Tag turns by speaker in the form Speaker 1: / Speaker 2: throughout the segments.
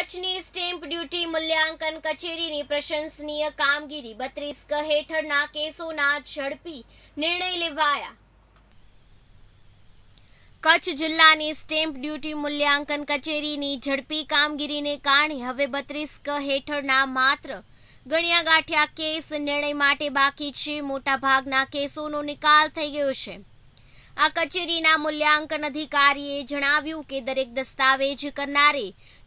Speaker 1: કચ્છની stamp duty મૂલ્યાંકન કચેરીની પ્રશંસનીય કામગીરી બત્રીસ ક હેઠળના કેસોના ઝડપી નિર્ણય લેવાયા કચ્છ જિલ્લાની સ્ટેમ્પ ડ્યુટી મૂલ્યાંકન કચેરીની ઝડપી કામગીરીને કારણે હવે બત્રીસ ક હેઠળના માત્ર ગણ્યા ગાંઠ્યા કેસ નિર્ણય માટે બાકી છે મોટાભાગના કેસોનો નિકાલ થઈ ગયો છે આ કચેરીના મૂલ્યાંકન અધિકારીએ જણાવ્યું કે દરેક દસ્તાવેજ કરનારે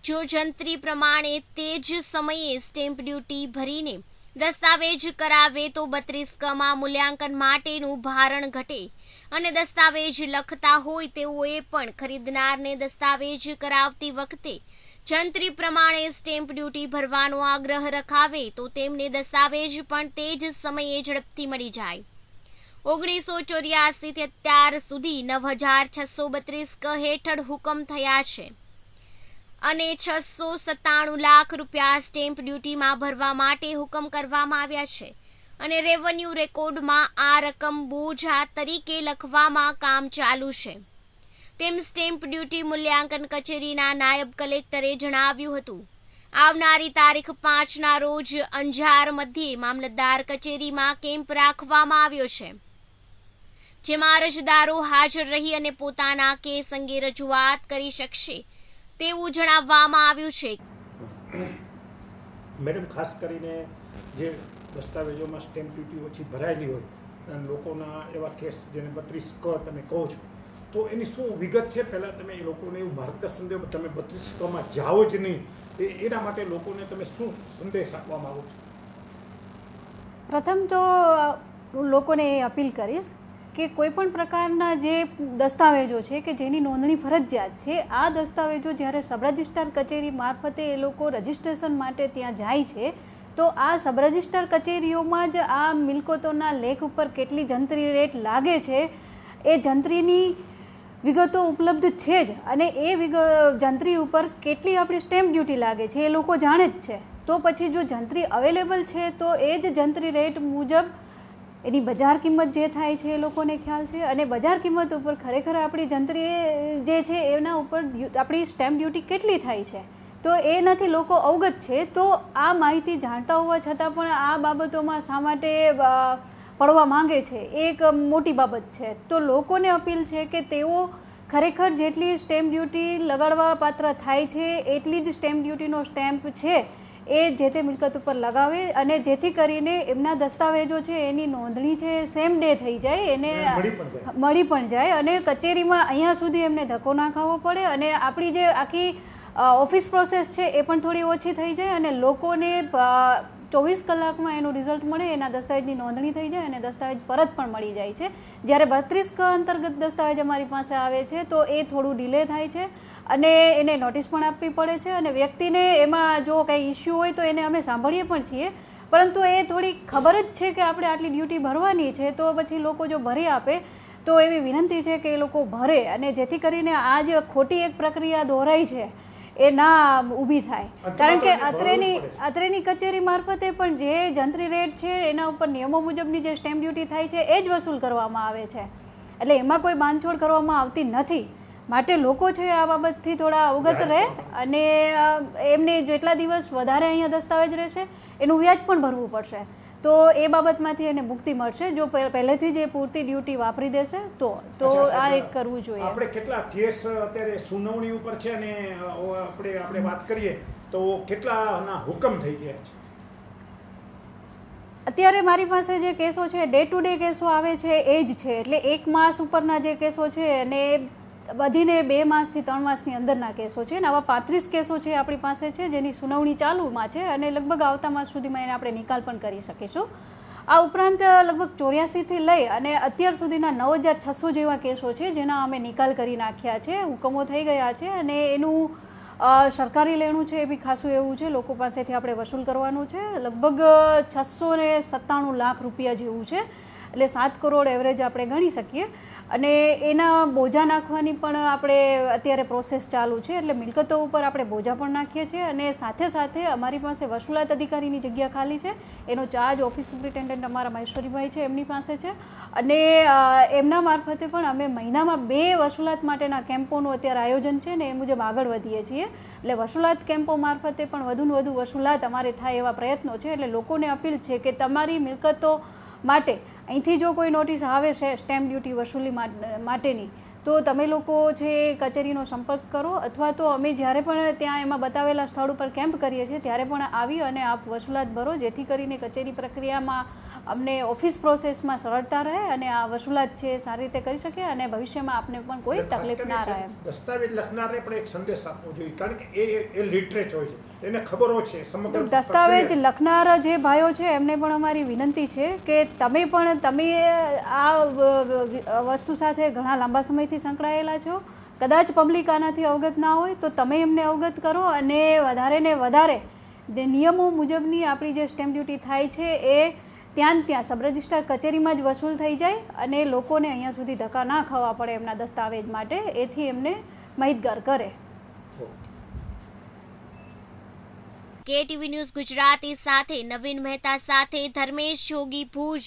Speaker 1: જો જંત્રી પ્રમાણે તે જ સમયે સ્ટેમ્પ ડ્યુટી ભરીને દસ્તાવેજ કરાવે તો બત્રીસ કમાં મૂલ્યાંકન માટેનું ભારણ ઘટે અને દસ્તાવેજ લખતા હોય તેઓએ પણ ખરીદનારને દસ્તાવેજ કરાવતી વખતે જંત્રી પ્રમાણે સ્ટેમ્પ ડ્યુટી ભરવાનો આગ્રહ રખાવે તો તેમને દસ્તાવેજ પણ તે જ સમયે ઝડપથી મળી જાય ઓગણીસો ચોર્યાસીથી અત્યાર સુધી નવ હજાર છસો બત્રીસ ક હેઠળ હુકમ થયા છે અને છસો સત્તાણું લાખ રૂપિયા સ્ટેમ્પ ડ્યુટીમાં ભરવા માટે હુકમ કરવામાં આવ્યા છે અને રેવન્યુ રેકોર્ડમાં આ રકમ બોજા તરીકે લખવામાં કામ ચાલુ છે તેમ સ્ટેમ્પ ડ્યુટી મૂલ્યાંકન કચેરીના નાયબ કલેક્ટરે જણાવ્યું હતું આવનારી તારીખ પાંચના રોજ અંજાર મધ્યે મામલતદાર કચેરીમાં કેમ્પ રાખવામાં આવ્યો છે જેમાં અરજદારો હાજર રહી અને પોતાના કેસ અંગે રજૂઆત કરી શકશે તેવું જણાવવામાં આવ્યું
Speaker 2: છે મેડમ ખાસ કરીને જે દસ્તાવેજોમાં સ્ટેમ્પ ડ્યુટી ઓછી ભરાયેલી હોય અને લોકોના એવા કેસ જેને બત્રીસ ક તમે કહો છો તો એની શું વિગત છે પહેલાં તમે એ લોકોને એવું માર્ગદર્શન દો તમે બત્રીસ કમાં જાઓ જ નહીં એના માટે લોકોને તમે શું સંદેશ આપવા માગો છો પ્રથમ તો લોકોને અપીલ કરીશ કે કોઈપણ પ્રકારના જે દસ્તાવેજો છે કે જેની નોંધણી ફરજિયાત છે આ દસ્તાવેજો જ્યારે સબ કચેરી મારફતે એ લોકો રજિસ્ટ્રેશન માટે ત્યાં જાય છે તો આ સબ કચેરીઓમાં જ આ મિલકતોના લેખ ઉપર કેટલી જંત્રી રેટ લાગે છે એ જંત્રીની વિગતો ઉપલબ્ધ છે જ અને એ વિગ જંત્રી ઉપર કેટલી આપણી સ્ટેમ્પ ડ્યુટી લાગે છે એ લોકો જાણે જ છે તો પછી જો જંત્રી અવેલેબલ છે તો એ જ જંત્રી રેટ મુજબ એની બજાર કિંમત જે થાય છે એ લોકોને ખ્યાલ છે અને બજાર કિંમત ઉપર ખરેખર આપણી જંત્રી જે છે એના ઉપર આપણી સ્ટેમ્પ ડ્યુટી કેટલી થાય છે તો એનાથી લોકો અવગત છે તો આ માહિતી જાણતા હોવા છતાં પણ આ બાબતોમાં શા માટે પડવા માંગે છે એક મોટી બાબત છે તો લોકોને અપીલ છે કે તેઓ ખરેખર જેટલી સ્ટેમ્પ ડ્યુટી લગાડવા પાત્ર થાય છે એટલી જ સ્ટેમ્પ ડ્યુટીનો સ્ટેમ્પ છે એ જે તે મિલકત ઉપર લગાવે અને જેથી કરીને એમના દસ્તાવેજો છે એની નોંધણી છે સેમ ડે થઈ જાય એને મળી પણ જાય અને કચેરીમાં અહીંયા સુધી એમને ધક્કો ના ખાવો પડે અને આપણી જે આખી ઓફિસ પ્રોસેસ છે એ પણ થોડી ઓછી થઈ જાય અને લોકોને ચોવીસ કલાકમાં એનું રિઝલ્ટ મળે એના દસ્તાવેજની નોંધણી થઈ જાય અને દસ્તાવેજ પરત પણ મળી જાય છે જ્યારે બત્રીસ ક અંતર્ગત દસ્તાવેજ અમારી પાસે આવે છે તો એ થોડું ડિલે થાય છે અને એને નોટિસ પણ આપવી પડે છે અને વ્યક્તિને એમાં જો કંઈ ઇસ્યુ હોય તો એને અમે સાંભળીએ પણ છીએ પરંતુ એ થોડી ખબર જ છે કે આપણે આટલી ડ્યુટી ભરવાની છે તો પછી લોકો જો ભરી આપે તો એવી વિનંતી છે કે એ લોકો ભરે અને જેથી કરીને આ જે ખોટી એક પ્રક્રિયા દોહરાઈ છે એ ના ઊભી થાય કારણ કે અત્રેની અત્રેની કચેરી મારફતે પણ જે જંત્રી રેટ છે એના ઉપર નિયમો મુજબની જે સ્ટેમ્પ ડ્યુટી થાય છે એ જ વસૂલ કરવામાં આવે છે એટલે એમાં કોઈ બાંધછોડ કરવામાં આવતી નથી માટે લોકો છે આ બાબતથી થોડા અવગત રહે અને એમને જેટલા દિવસ વધારે અહીંયા દસ્તાવેજ રહેશે એનું વ્યાજ પણ ભરવું પડશે તો એ બાબતમાંથી એને મુક્તિ મળશે જો પહેલેથી જ એ પૂરતી ડ્યુટી વાપરી દેશે તો તો આ એક કરવું જોઈએ આપણે કેટલા કેસ અત્યારે સુનાવણી ઉપર છે અને આપણે આપણે વાત કરીએ તો કેટલાના હુકમ થઈ ગયા છે અત્યારે મારી પાસે જે કેસો છે ડે ટુ ડે કેસો આવે છે એ જ છે એટલે એક માસ ઉપરના જે કેસો છે અને વધીને બે માસથી ત્રણ માસની અંદરના કેસો છે અને આવા પાંત્રીસ કેસો છે આપણી પાસે છે જેની સુનાવણી ચાલુમાં છે અને લગભગ આવતા માસ સુધીમાં એને આપણે નિકાલ પણ કરી શકીશું આ ઉપરાંત લગભગ ચોર્યાસીથી લઈ અને અત્યાર સુધીના નવ હજાર છસો જેવા કેસો છે જેના અમે નિકાલ કરી નાખ્યા છે હુકમો થઈ ગયા છે અને એનું સરકારી લેણું છે એ બી ખાસું એવું છે લોકો પાસેથી આપણે વસૂલ કરવાનું છે લગભગ છસો ને સત્તાણું લાખ રૂપિયા જેવું છે એટલે સાત કરોડ એવરેજ આપણે ગણી શકીએ અને એના બોજા નાખવાની પણ આપણે અત્યારે પ્રોસેસ ચાલુ છે એટલે મિલકતો ઉપર આપણે બોજા પણ નાખીએ છીએ અને સાથે સાથે અમારી પાસે વસૂલાત અધિકારીની જગ્યા ખાલી છે એનો ચાર્જ ઓફિસ સુપ્રિન્ટેન્ડન્ટ અમારા મહેશ્વરીભાઈ છે એમની પાસે છે અને એમના મારફતે પણ અમે મહિનામાં બે વસૂલાત માટેના કેમ્પોનું અત્યારે આયોજન છે ને એ મુજબ આગળ વધીએ છીએ એટલે વસૂલાત કેમ્પો મારફતે પણ વધુને વધુ વસૂલાત અમારે થાય એવા પ્રયત્નો છે એટલે લોકોને અપીલ છે કે તમારી મિલકતો માટે અહીંથી જો કોઈ નોટિસ આવે છે સ્ટેમ્પ ડ્યુટી વસૂલી માટેની તો તમે લોકો છે કચેરીનો સંપર્ક કરો અથવા તો અમે જ્યારે પણ ત્યાં એમાં બતાવેલા સ્થળ ઉપર કેમ્પ કરીએ છીએ ત્યારે પણ આવી અને આપ વસૂલાત ભરો જેથી કરીને કચેરી પ્રક્રિયામાં અમને ઓફિસ પ્રોસેસમાં સરળતા રહે અને આ વસૂલાત છે સારી રીતે કરી શકે અને ભવિષ્યમાં આપને પણ કોઈ તકલીફ ના રહે દસ્તાવેજ લખનારને પણ એક સંદેશ આપવો જોઈએ કારણ કે એ લિટરેચ હોય છે તેને ખબરો છે સમગ્ર દસ્તાવેજ લખનારા જે ભાઈઓ છે એમને પણ અમારી વિનંતી છે કે તમે પણ તમે આ વસ્તુ સાથે ઘણા લાંબા સમયથી સંકળાયેલા છો કદાચ પબ્લિક આનાથી અવગત ના હોય તો તમે એમને અવગત કરો અને વધારે ને વધારે નિયમો મુજબની આપણી જે સ્ટેમ્પ ડ્યુટી થાય છે એ ત્યાં ત્યાં સબ કચેરીમાં જ વસૂલ થઈ જાય અને લોકોને અહીંયા સુધી ધક્કા ના ખાવા પડે એમના દસ્તાવેજ માટે એથી એમને માહિતગાર કરે
Speaker 1: કેટીવી ન્યૂઝ ગુજરાતી સાથે નવીન મહેતા સાથે ધર્મેશ જોગી ભુજ